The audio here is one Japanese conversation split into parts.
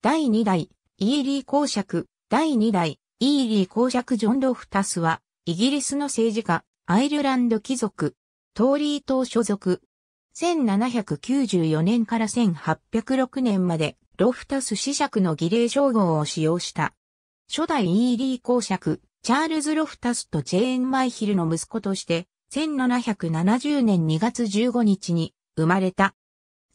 第2代、イーリー公爵、第2代、イーリー公爵ジョン・ロフタスは、イギリスの政治家、アイルランド貴族、トーリー党所属。1794年から1806年まで、ロフタス子爵の儀礼称号を使用した。初代イーリー公爵、チャールズ・ロフタスとジェーン・マイヒルの息子として、1770年2月15日に生まれた。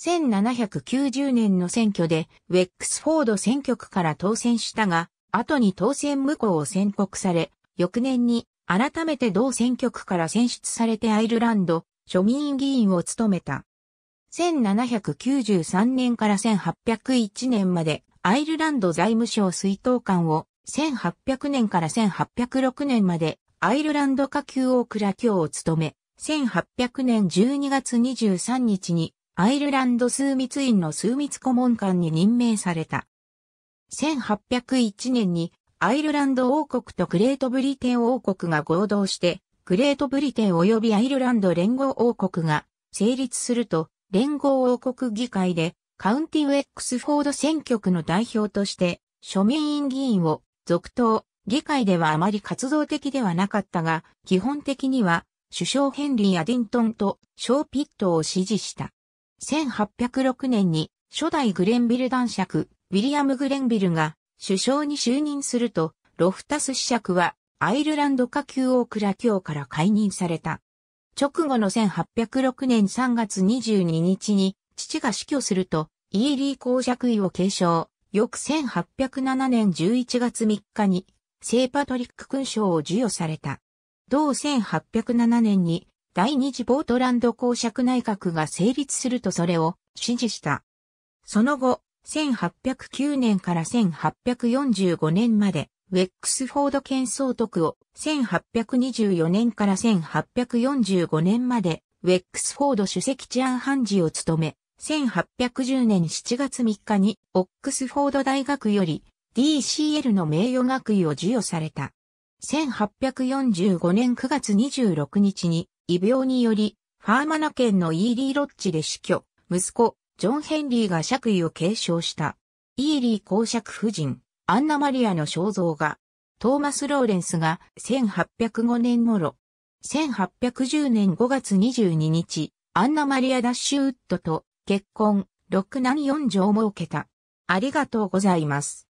1790年の選挙でウェックスフォード選挙区から当選したが、後に当選無効を宣告され、翌年に改めて同選挙区から選出されてアイルランド庶民議員を務めた。1793年から1801年までアイルランド財務省水頭官を1800年から1806年までアイルランド下級大蔵卿を務め、1800年12月23日にアイルランド枢密院の枢密顧問官に任命された。1801年にアイルランド王国とグレートブリテン王国が合同して、グレートブリテン及びアイルランド連合王国が成立すると、連合王国議会でカウンティウエックスフォード選挙区の代表として庶民院議員を続投、議会ではあまり活動的ではなかったが、基本的には首相ヘンリー・アディントンとショー・ピットを支持した。1806年に初代グレンビル男爵、ウィリアム・グレンビルが首相に就任すると、ロフタス子爵はアイルランド下級クラ卿から解任された。直後の1806年3月22日に父が死去すると、イーリー公爵位を継承、翌1807年11月3日に、聖パトリック勲章を授与された。同1807年に第二次ポートランド公爵内閣が成立するとそれを支持した。その後、1809年から1845年まで、ウェックスフォード県総督を、1824年から1845年まで、ウェックスフォード主席治安判事を務め、1810年7月3日に、オックスフォード大学より、DCL の名誉学位を授与された。1845年9月26日に、異病により、ファーマナ県のイーリーロッチで死去、息子、ジョン・ヘンリーが爵位を継承した。イーリー公爵夫人、アンナ・マリアの肖像画、トーマス・ローレンスが1805年頃、1810年5月22日、アンナ・マリア・ダッシュウッドと結婚、六男4女を設けた。ありがとうございます。